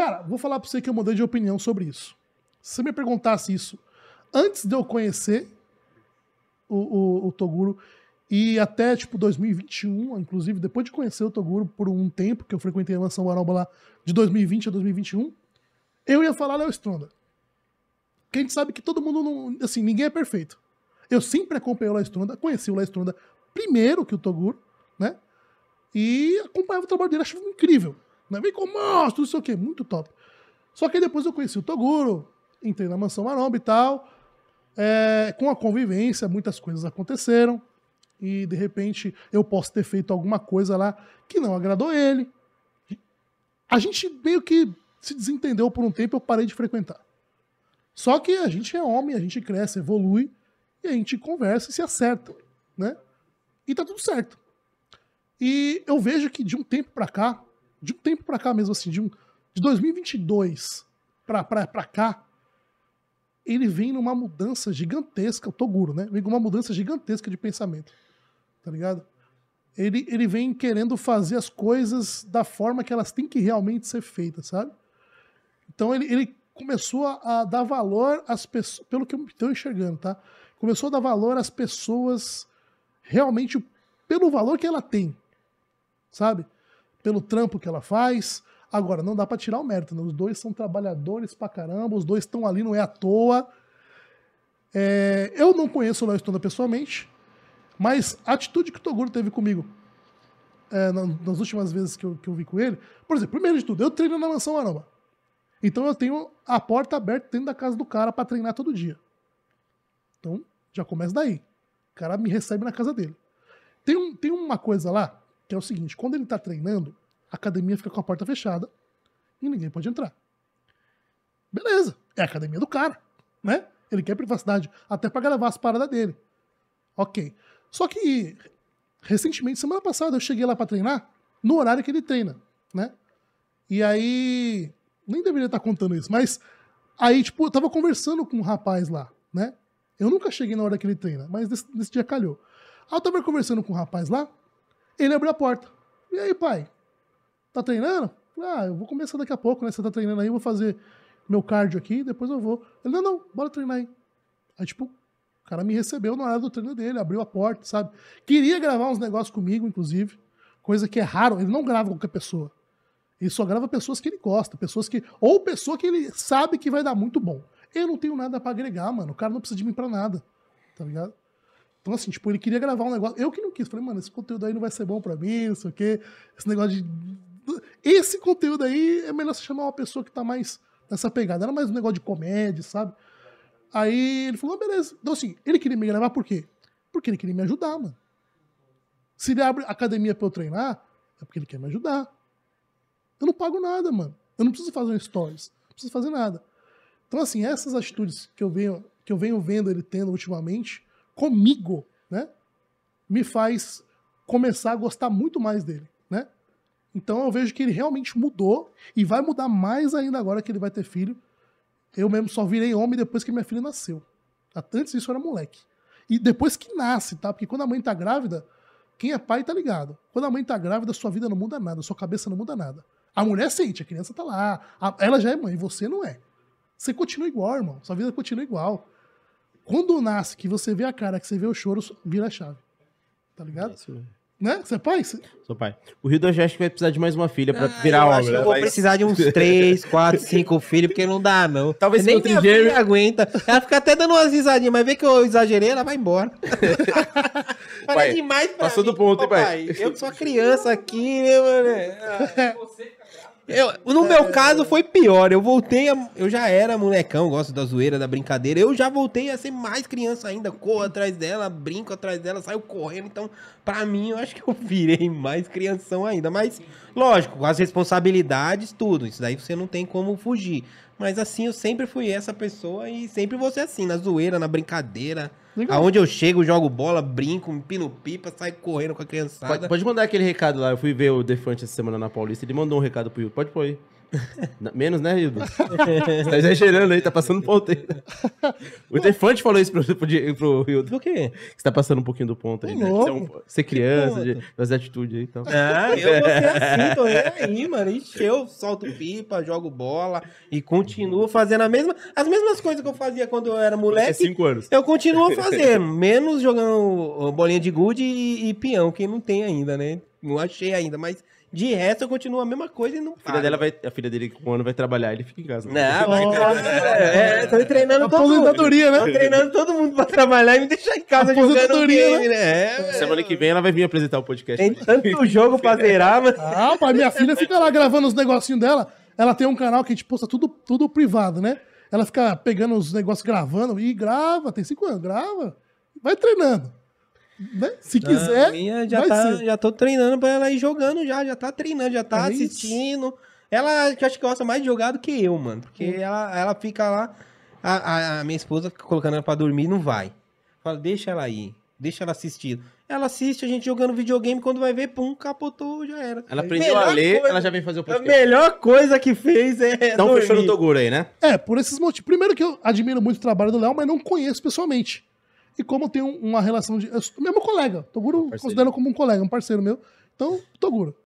Cara, vou falar pra você que eu mudei de opinião sobre isso. Se você me perguntasse isso antes de eu conhecer o, o, o Toguro, e até tipo 2021, inclusive, depois de conhecer o Toguro por um tempo, que eu frequentei a mansão Maromba lá de 2020 a 2021, eu ia falar Léo Stronda. Porque a gente sabe que todo mundo, não, assim, ninguém é perfeito. Eu sempre acompanhei o Léo Stronda, conheci o Léo Stronda primeiro que o Toguro, né? E acompanhava o trabalho dele, achava incrível. Né? Vem com monstro, isso aqui, muito top. Só que depois eu conheci o Toguro, entrei na mansão Maromba e tal. É, com a convivência, muitas coisas aconteceram. E de repente eu posso ter feito alguma coisa lá que não agradou ele. A gente meio que se desentendeu por um tempo, eu parei de frequentar. Só que a gente é homem, a gente cresce, evolui, e a gente conversa e se acerta, né? E tá tudo certo. E eu vejo que de um tempo para cá, de um tempo para cá mesmo, assim, de, um, de 2022 para cá, ele vem numa mudança gigantesca, o Toguro, né? Vem com uma mudança gigantesca de pensamento, tá ligado? Ele, ele vem querendo fazer as coisas da forma que elas têm que realmente ser feitas, sabe? Então ele, ele começou a, dar valor às pessoas, pelo que eu estou enxergando, tá? Começou a dar valor às pessoas realmente pelo valor que ela tem, sabe? pelo trampo que ela faz. Agora, não dá para tirar o mérito, né? os dois são trabalhadores pra caramba, os dois estão ali, não é à toa. É, eu não conheço o Léo Stronda pessoalmente, mas a atitude que o Toguro teve comigo é, nas últimas vezes que eu, que eu vi com ele, por exemplo, primeiro de tudo, eu treino na Mansão Arama. Então eu tenho a porta aberta dentro da casa do cara para treinar todo dia. Então, já começa daí. O cara me recebe na casa dele. Tem, um, tem uma coisa lá que é o seguinte: quando ele está treinando, a academia fica com a porta fechada e ninguém pode entrar. Beleza, é a academia do cara, né? Ele quer privacidade até para gravar as paradas dele. Ok. Só que recentemente, semana passada, eu cheguei lá para treinar no horário que ele treina, né? E aí. Nem deveria estar tá contando isso, mas aí, tipo, eu tava conversando com um rapaz lá, né? Eu nunca cheguei na hora que ele treina, mas nesse, nesse dia calhou. Aí eu tava conversando com um rapaz lá, ele abriu a porta. E aí, pai? Tá treinando? Ah, eu vou começar daqui a pouco, né? Você tá treinando aí, eu vou fazer meu cardio aqui, depois eu vou. Ele, não, não, bora treinar aí. Aí, tipo, o cara me recebeu na hora do treino dele, abriu a porta, sabe? Queria gravar uns negócios comigo, inclusive, coisa que é raro, ele não grava qualquer pessoa. Ele só grava pessoas que ele gosta, pessoas que. Ou pessoa que ele sabe que vai dar muito bom. Eu não tenho nada para agregar, mano. O cara não precisa de mim pra nada, tá ligado? Então, assim, tipo, ele queria gravar um negócio. Eu que não quis. Falei, mano, esse conteúdo aí não vai ser bom pra mim, não sei o quê. Esse negócio de. Esse conteúdo aí é melhor você chamar uma pessoa que tá mais nessa pegada. Era mais um negócio de comédia, sabe? Aí ele falou, ah, beleza. Então, assim, ele queria me gravar por quê? Porque ele queria me ajudar, mano. Se ele abre academia pra eu treinar, é porque ele quer me ajudar. Eu não pago nada, mano. Eu não preciso fazer um stories. Não preciso fazer nada. Então, assim, essas atitudes que eu venho, que eu venho vendo ele tendo ultimamente comigo, né? Me faz começar a gostar muito mais dele, né? Então eu vejo que ele realmente mudou e vai mudar mais ainda agora que ele vai ter filho. Eu mesmo só virei homem depois que minha filha nasceu. Antes disso eu era moleque. E depois que nasce, tá? Porque quando a mãe tá grávida, quem é pai tá ligado. Quando a mãe tá grávida, sua vida não muda nada, sua cabeça não muda nada. A mulher sente, a criança tá lá, a, ela já é mãe, você não é. Você continua igual, irmão. Sua vida continua igual. Quando nasce, que você vê a cara, que você vê o choro, vira a chave. Tá ligado? É Né? Você é pai? Sou pai. O Rio do Jéssica vai precisar de mais uma filha pra ah, virar homem. Eu né? vou mas... precisar de uns 3, 4, 5 filhos, porque não dá, não. Talvez nem minha gêmeo... filha aguenta. Ela fica até dando umas risadinhas, mas vê que eu exagerei, ela vai embora. É pai, demais pra Passou mim. do ponto, hein, pai? Eu sou criança aqui, né, mano? É, você eu, no meu caso foi pior. Eu voltei a. Eu já era molecão, gosto da zoeira, da brincadeira. Eu já voltei a ser mais criança ainda. Corro atrás dela, brinco atrás dela, saio correndo. Então, pra mim, eu acho que eu virei mais crianção ainda. Mas, lógico, com as responsabilidades, tudo. Isso daí você não tem como fugir. Mas assim, eu sempre fui essa pessoa e sempre vou ser assim, na zoeira, na brincadeira. Legal. Aonde eu chego, jogo bola, brinco, empino pipa, saio correndo com a criançada. Pode, pode mandar aquele recado lá. Eu fui ver o Defante essa semana na Paulista. Ele mandou um recado pro YouTube. Pode pôr aí. Menos, né, Hildo? tá exagerando aí, tá passando ponto aí. O Defante falou isso pro, pro, pro O quê? Você tá passando um pouquinho do ponto aí, né? Você, é um, criança, de, fazer atitude aí então. Ah, eu vou ser assim, tô aí, mano. Encheu, solto pipa, jogo bola e continuo fazendo a mesma, as mesmas coisas que eu fazia quando eu era moleque. É cinco anos. Eu continuo fazendo, menos jogando uh, bolinha de gude e, e peão, que não tem ainda, né? Não achei ainda, mas de resto, continua a mesma coisa e não A filha, dela vai, a filha dele com um ano vai trabalhar, ele fica em casa. Não, não vai... é, é, tô treinando tá todo mundo. Aposentadoria, né? Tô treinando todo mundo pra trabalhar e me deixar em casa tá jogando game, né? né? É, Semana que vem ela vai vir apresentar o podcast. Tem tanto jogo pra zerar, mas... Ah, pai, minha filha fica lá gravando os negocinhos dela. Ela tem um canal que a gente posta tudo, tudo privado, né? Ela fica pegando os negócios, gravando, e grava, tem cinco anos, grava. Vai treinando. Né? Se quiser. A minha já, tá, ser. já tô treinando pra ela ir jogando já, já tá treinando, já tá é assistindo. Isso. Ela que acho que gosta mais de jogar do que eu, mano. Porque hum. ela, ela fica lá. A, a, a minha esposa colocando ela pra dormir não vai. Fala, deixa ela ir, deixa ela assistir. Ela assiste a gente jogando videogame, quando vai ver, pum, capotou, já era. Ela é aprendeu a ler, coisa, ela já vem fazer o podcast. A melhor coisa que fez é. Não fechou no Toguro aí, né? É, por esses motivos. Primeiro que eu admiro muito o trabalho do Léo, mas não conheço pessoalmente e como eu tenho uma relação de. Eu sou meu colega. Toguro é Parceiro. considero como um colega, um parceiro meu. Então, Toguro.